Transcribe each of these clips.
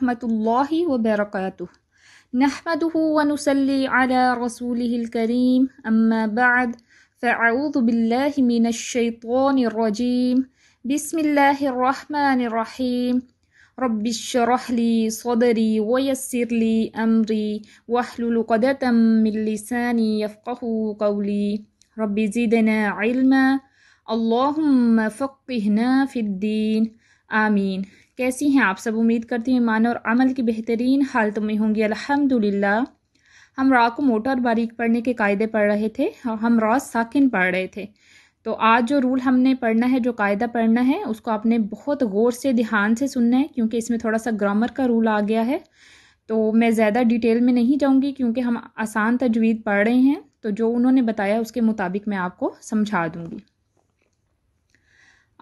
ورحمة الله وبركاته نحمده ونسلي على رسوله الكريم أما بعد فأعوذ بالله من الشيطان الرجيم بسم الله الرحمن الرحيم رب اشرح لي صدري ويسر لي أمري واحلل عقدة من لساني يفقه قولي رب زدنا علما اللهم فقهنا في الدين آمين कैसी हैं आप सब उम्मीद करती हूँ ईमान और अमल की बेहतरीन हालत में होंगी अल्हम्दुलिल्लाह हम रा को मोटा और बारीक पढ़ने के कायदे पढ़ रहे थे और हम रा साकिन पढ़ रहे थे तो आज जो रूल हमने पढ़ना है जो कायदा पढ़ना है उसको आपने बहुत गौर से ध्यान से सुनना है क्योंकि इसमें थोड़ा सा ग्रामर का रूल आ गया है तो मैं ज़्यादा डिटेल में नहीं जाऊँगी क्योंकि हम आसान तजवीज़ पढ़ रहे हैं तो जो उन्होंने बताया उसके मुताबिक मैं आपको समझा दूँगी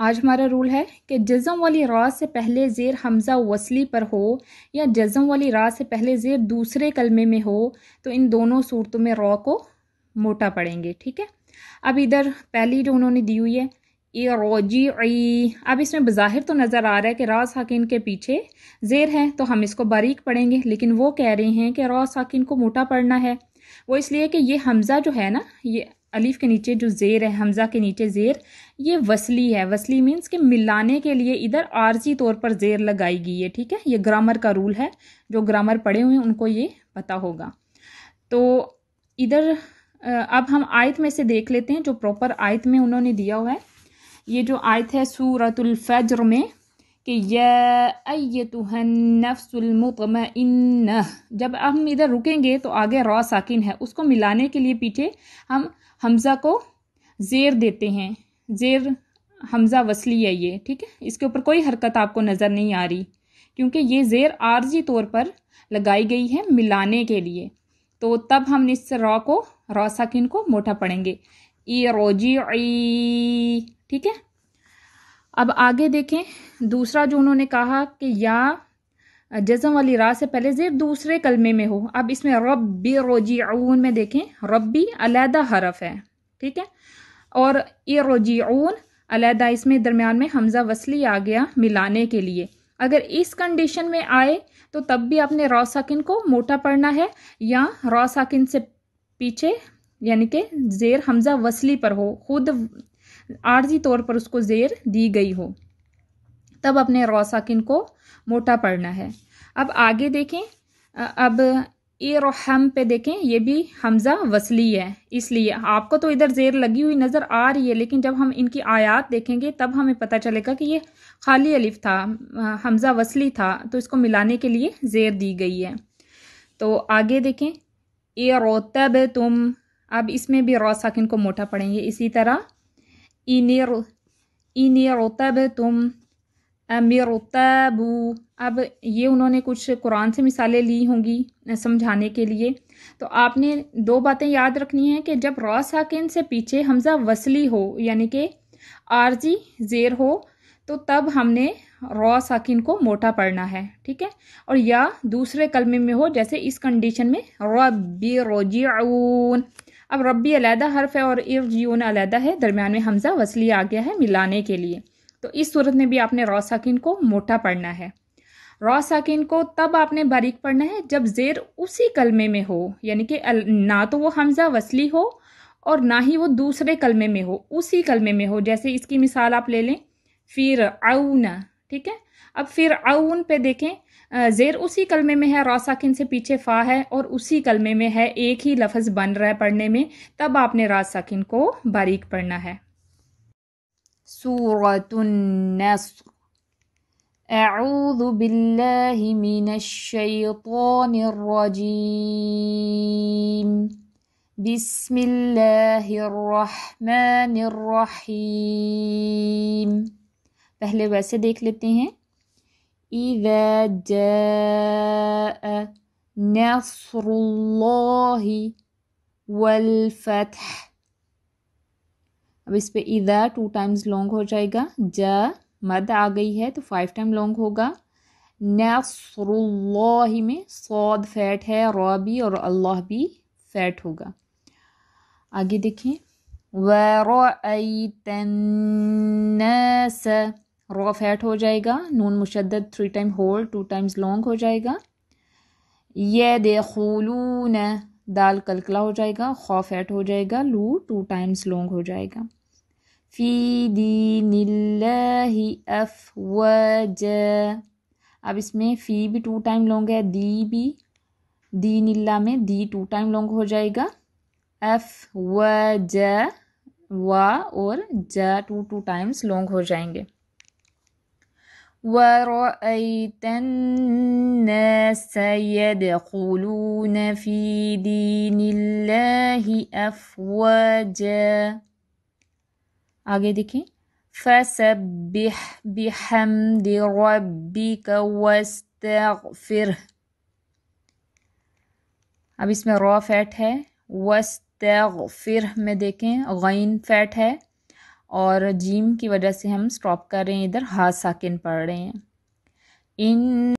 आज हमारा रूल है कि जज़म वाली रा से पहले ज़ेर हमज़ा वसली पर हो या जज़म वाली रा से पहले ज़ेर दूसरे कलमे में हो तो इन दोनों सूरतों में रॉ को मोटा पड़ेंगे ठीक है अब इधर पहली जो उन्होंने दी हुई है ए रोजी ई अब इसमें बज़ाहिर तो नज़र आ रहा है कि रॉ साकििन के पीछे ज़ेर है तो हम इसको बारीक पढ़ेंगे लेकिन वो कह रहे हैं कि रॉ साकििन को मोटा पढ़ना है वो इसलिए कि ये हमज़ा जो है ना ये अलीफ के नीचे जो ज़ेर है हमज़ा के नीचे ज़ेर ये वसली है वसली मीन्स के मिलाने के लिए इधर आर्जी तौर पर ज़ेर लगाई गई है ठीक है ये ग्रामर का रूल है जो ग्रामर पढ़े हुए हैं उनको ये पता होगा तो इधर अब हम आयत में से देख लेते हैं जो प्रॉपर आयत में उन्होंने दिया हुआ है ये जो आयत है सूरतुल्फ़ज्र में कि या जब हम इधर रुकेंगे तो आगे रॉ साकिन है उसको मिलाने के लिए पीछे हम हमज़ा को ज़ेर देते हैं ज़ेर हमज़ा वसली है ये ठीक है इसके ऊपर कोई हरकत आपको नज़र नहीं आ रही क्योंकि ये ज़ेर आर्जी तौर पर लगाई गई है मिलाने के लिए तो तब हम इस रॉ को रॉ साकिन को मोटा पढ़ेंगे ई रोजी ठीक है अब आगे देखें दूसरा जो उन्होंने कहा कि या जज़म वाली राह से पहले ज़ेर दूसरे कलमे में हो अब इसमें रब्बी रोजी ऊन में देखें रब्बी अलीहदा हरफ है ठीक है और ए रोजी ऊन अलीहदा इसमें दरमियान में हमजा वसली आ गया मिलाने के लिए अगर इस कंडीशन में आए तो तब भी आपने रौ साकिन को मोटा पढ़ना है या रौसाकिन साकिन से पीछे यानी कि ज़ेर हमजा वसली पर हो खुद आर्जी तौर पर उसको जेर दी गई हो तब अपने रौसाकिन को मोटा पढ़ना है अब आगे देखें अब ए रोहम पे देखें ये भी हमज़ा वसली है इसलिए आपको तो इधर जेर लगी हुई नज़र आ रही है लेकिन जब हम इनकी आयात देखेंगे तब हमें पता चलेगा कि ये खाली अलिफ था हमज़ा वसली था तो इसको मिलाने के लिए जेर दी गई है तो आगे देखें ए रोतब तुम अब इसमें भी रौसाकिन को मोटा पड़ेंगे इसी तरह इन इन रोतब तुम अमिरताबू अब ये उन्होंने कुछ कुरान से मिसालें ली होंगी समझाने के लिए तो आपने दो बातें याद रखनी है कि जब रॉ साकिन से पीछे हमज़ा वसली हो यानी कि आरजी ज़ेर हो तो तब हमने रॉ साकिन को मोटा पढ़ना है ठीक है और या दूसरे कलमे में हो जैसे इस कंडीशन में रबी रोजियान अब रबी अलहदा हर्फ है और इर्द इर्जियन अलहदा है दरमियान में हमजा वसली आ गया है मिलाने के लिए तो इस सूरत में भी आपने रॉ साकिन को मोटा पढ़ना है रॉ साकिन को तब आपने बारीक पढ़ना है जब जेर उसी कलमे में हो यानी कि ना तो वो हमजा वसली हो और ना ही वो दूसरे कलमे में हो उसी कलमे में हो जैसे इसकी मिसाल आप ले लें फिर आउना ठीक है अब फिर आउन पे देखें ज़ेर उसी कलमे में है रासाकिन से पीछे फ़ा है और उसी कलमे में है एक ही लफज बन रहा है पढ़ने में तब आपने रासाकिन को बारीक पढ़ना है أعوذ بالله من الشيطان الرجيم بسم الله الرحمن الرحيم पहले वैसे देख लेते हैं والفتح अब इस पर ईद टू टाइम्स लॉन्ग हो जाएगा ज मद आ गई है तो फाइव टाइम लॉन्ग होगा नसरुल्लाह में सौद फैट है रॉ भी और अल्लाह भी फैट होगा आगे देखें वरो तन्नास रॉ फैट हो जाएगा नून मुशद थ्री टाइम होल टू टाइम्स लॉन्ग हो जाएगा ये न दाल कलकला हो जाएगा खौ फैट हो जाएगा लू टू टाइम्स लॉन्ग हो जाएगा फ़ी दी एफ अफ ज अब इसमें फ़ी भी टू टाइम लॉन्ग है दी भी दी नीला में दी टू टाइम लॉन्ग हो जाएगा एफ व ज व और ज टू टू टाइम्स लॉन्ग हो जाएंगे ورأيت الناس يدخلون في دين الله أفواجا فسبح بحمد ربك واستغفره اب اس میں را فیٹ ہے وسط میں دیکھیں غین فیٹ ہے और जीम की वजह से हम स्टॉप कर रहे हैं इधर हा साकिन पढ़ रहे हैं इन